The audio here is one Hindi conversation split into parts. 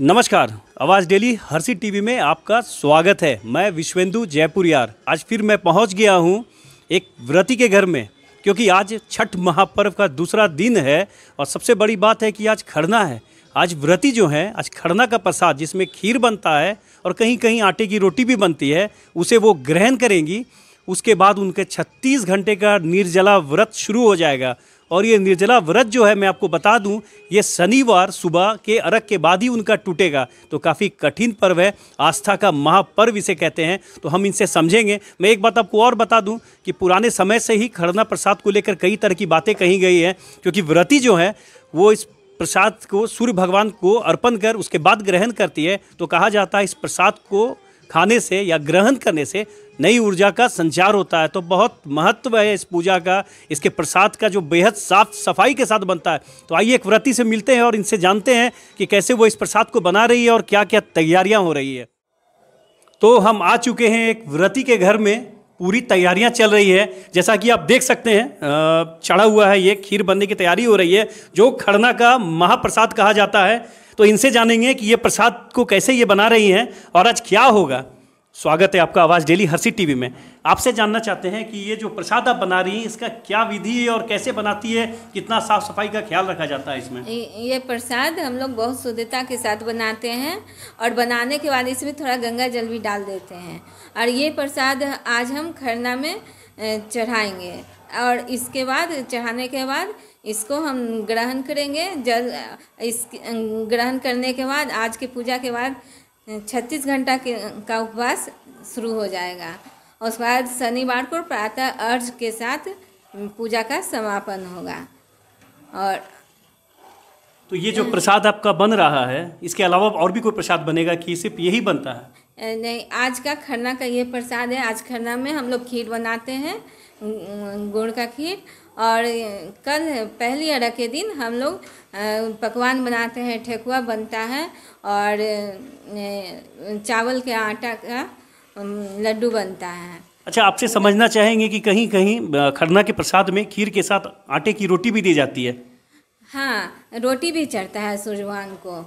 नमस्कार आवाज़ डेली हर्षी टीवी में आपका स्वागत है मैं विश्वेंदु जयपुर यार आज फिर मैं पहुंच गया हूं एक व्रती के घर में क्योंकि आज छठ महापर्व का दूसरा दिन है और सबसे बड़ी बात है कि आज खड़ना है आज व्रती जो है आज खड़ना का प्रसाद जिसमें खीर बनता है और कहीं कहीं आटे की रोटी भी बनती है उसे वो ग्रहण करेंगी उसके बाद उनके 36 घंटे का निर्जला व्रत शुरू हो जाएगा और ये निर्जला व्रत जो है मैं आपको बता दूं ये शनिवार सुबह के अर्क के बाद ही उनका टूटेगा तो काफ़ी कठिन पर्व है आस्था का महापर्व इसे कहते हैं तो हम इनसे समझेंगे मैं एक बात आपको और बता दूं कि पुराने समय से ही खरना प्रसाद को लेकर कई तरह की बातें कही गई हैं क्योंकि व्रती जो है वो इस प्रसाद को सूर्य भगवान को अर्पण कर उसके बाद ग्रहण करती है तो कहा जाता है इस प्रसाद को खाने से या ग्रहण करने से नई ऊर्जा का संचार होता है तो बहुत महत्व है इस पूजा का इसके प्रसाद का जो बेहद साफ सफाई के साथ बनता है तो आइए एक व्रती से मिलते हैं और इनसे जानते हैं कि कैसे वो इस प्रसाद को बना रही है और क्या क्या तैयारियां हो रही है तो हम आ चुके हैं एक व्रती के घर में पूरी तैयारियां चल रही है जैसा कि आप देख सकते हैं चढ़ा हुआ है ये खीर बनने की तैयारी हो रही है जो खड़ना का महाप्रसाद कहा जाता है तो इनसे जानेंगे कि ये प्रसाद को कैसे ये बना रही हैं और आज क्या होगा स्वागत है आपका आवाज़ डेली हर्षी टीवी में आपसे जानना चाहते हैं कि ये जो प्रसाद आप बना रही हैं इसका क्या विधि है और कैसे बनाती है कितना साफ सफाई का ख्याल रखा जाता है इसमें ये प्रसाद हम लोग बहुत शुद्धता के साथ बनाते हैं और बनाने के बाद इसमें थोड़ा गंगा जल भी डाल देते हैं और ये प्रसाद आज हम खरना में चढ़ाएंगे और इसके बाद चढ़ाने के बाद इसको हम ग्रहण करेंगे जल इस ग्रहण करने के बाद आज की पूजा के बाद छत्तीस घंटा के का उपवास शुरू हो जाएगा और उसके बाद शनिवार को प्रातः अर्घ के साथ पूजा का समापन होगा और तो ये जो प्रसाद आपका बन रहा है इसके अलावा और भी कोई प्रसाद बनेगा कि सिर्फ यही बनता है नहीं आज का खरना का ये प्रसाद है आज खरना में हम लोग खीर बनाते हैं गुड़ का खीर और कल पहली अरग के दिन हम लोग पकवान बनाते हैं ठेकुआ बनता है और चावल के आटा का लड्डू बनता है अच्छा आपसे समझना चाहेंगे कि कहीं कहीं खरना के प्रसाद में खीर के साथ आटे की रोटी भी दी जाती है हाँ रोटी भी चढ़ता है सूर्य भगवान को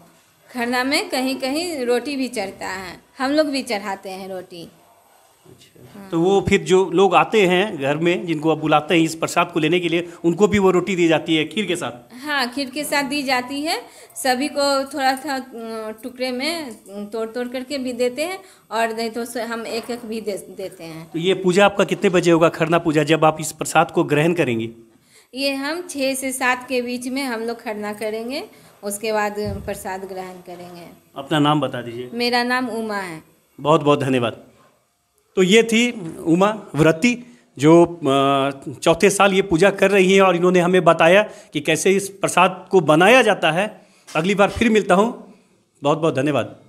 खरना में कहीं कहीं रोटी भी चढ़ता है हम लोग भी चढ़ाते हैं रोटी तो वो फिर जो लोग आते हैं घर में जिनको आप बुलाते हैं इस प्रसाद को लेने के लिए उनको भी वो रोटी दी जाती है खीर के साथ हाँ खीर के साथ दी जाती है सभी को थोड़ा सा टुकड़े में तोड़ तोड़ करके भी देते हैं और नहीं तो हम एक एक भी दे, देते हैं तो ये पूजा आपका कितने बजे होगा खरना पूजा जब आप इस प्रसाद को ग्रहण करेंगे ये हम छः से सात के बीच में हम लोग खरना करेंगे उसके बाद प्रसाद ग्रहण करेंगे अपना नाम बता दीजिए मेरा नाम उमा है बहुत बहुत धन्यवाद तो ये थी उमा व्रति जो चौथे साल ये पूजा कर रही हैं और इन्होंने हमें बताया कि कैसे इस प्रसाद को बनाया जाता है अगली बार फिर मिलता हूँ बहुत बहुत धन्यवाद